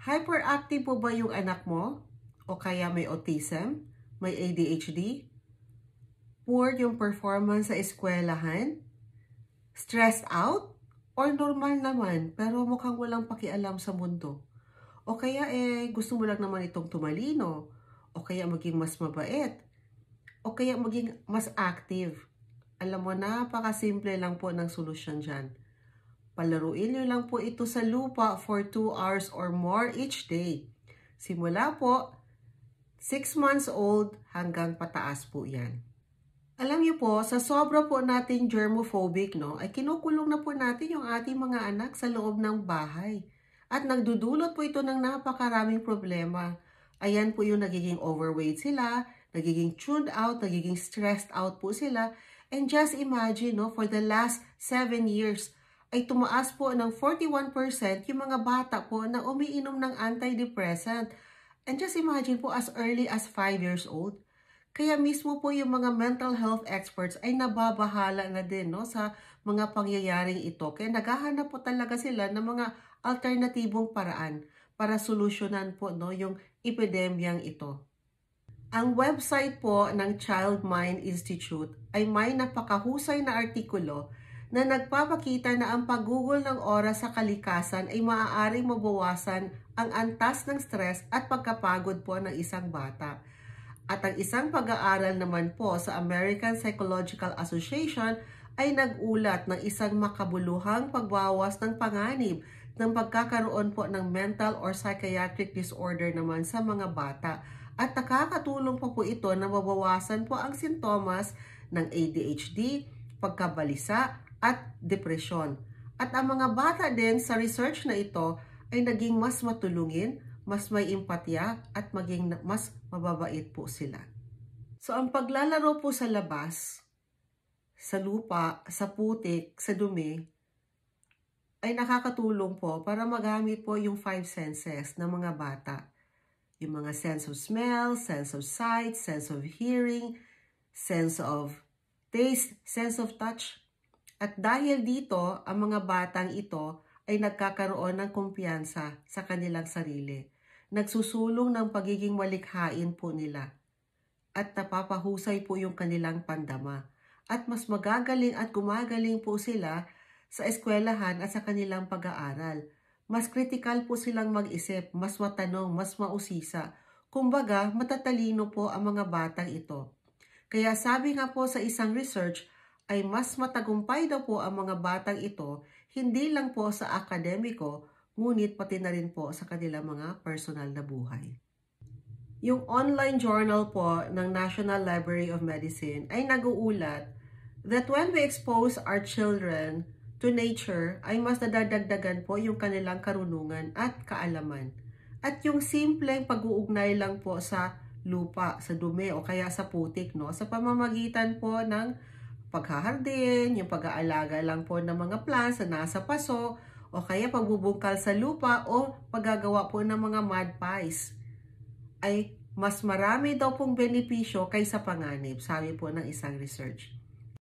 Hyperactive po ba yung anak mo? O kaya may autism? May ADHD? Poor yung performance sa eskwelahan? Stressed out? Or normal naman pero mukhang walang pakialam sa mundo? O kaya eh gusto mo lang naman itong tumalino? O kaya maging mas mabait? O kaya maging mas active? Alam mo, napakasimple lang po ng solusyon dyan. Palaruin nyo lang po ito sa lupa for 2 hours or more each day. Simula po, 6 months old hanggang pataas po yan. Alam niyo po, sa sobra po nating germophobic, no, ay kinukulong na po natin yung ating mga anak sa loob ng bahay. At nagdudulot po ito ng napakaraming problema. Ayan po yung nagiging overweight sila, nagiging tuned out, nagiging stressed out po sila. And just imagine, no, for the last 7 years, ay tumaas po ng 41% yung mga bata po na umiinom ng antidepressant. And just imagine po as early as 5 years old. Kaya mismo po yung mga mental health experts ay nababahala na din no, sa mga pangyayaring ito. Kaya naghahanap po talaga sila ng mga alternatibong paraan para solusyonan po no, yung epidemyang ito. Ang website po ng Child Mind Institute ay may napakahusay na artikulo na nagpapakita na ang paggugol ng oras sa kalikasan ay maaaring mabawasan ang antas ng stress at pagkapagod po ng isang bata. At ang isang pag-aaral naman po sa American Psychological Association ay nag nagulat ng isang makabuluhang pagbawas ng panganib ng pagkakaroon po ng mental or psychiatric disorder naman sa mga bata at nakakatulong po po ito na mabawasan po ang sintomas ng ADHD, pagkabalisa at depresyon. At ang mga bata din sa research na ito ay naging mas matulungin, mas may empatya at maging mas mababait po sila. So ang paglalaro po sa labas, sa lupa, sa putik, sa dumi, ay nakakatulong po para magamit po yung five senses ng mga bata. Yung mga sense of smell, sense of sight, sense of hearing, sense of taste, sense of touch, at dahil dito, ang mga batang ito ay nagkakaroon ng kumpiyansa sa kanilang sarili. Nagsusulong ng pagiging malikhain po nila. At napapahusay po yung kanilang pandama. At mas magagaling at gumagaling po sila sa eskwelahan at sa kanilang pag-aaral. Mas kritikal po silang mag-isip, mas matanong, mas mausisa. Kumbaga, matatalino po ang mga batang ito. Kaya sabi nga po sa isang research, ay mas matagumpay daw po ang mga batang ito hindi lang po sa akademiko ngunit pati na rin po sa kanilang mga personal na buhay. Yung online journal po ng National Library of Medicine ay naguulat that when we expose our children to nature ay mas nadadagdagan po yung kanilang karunungan at kaalaman. At yung simpleng pag-uugnay lang po sa lupa, sa dumi o kaya sa putik, no? sa pamamagitan po ng paghahardin, yung pag-aalaga lang po ng mga plants na nasa paso, o kaya pagbubungkal sa lupa o paggagawa po ng mga mud pies, ay mas marami daw pong benepisyo kaysa panganib, sabi po ng isang research.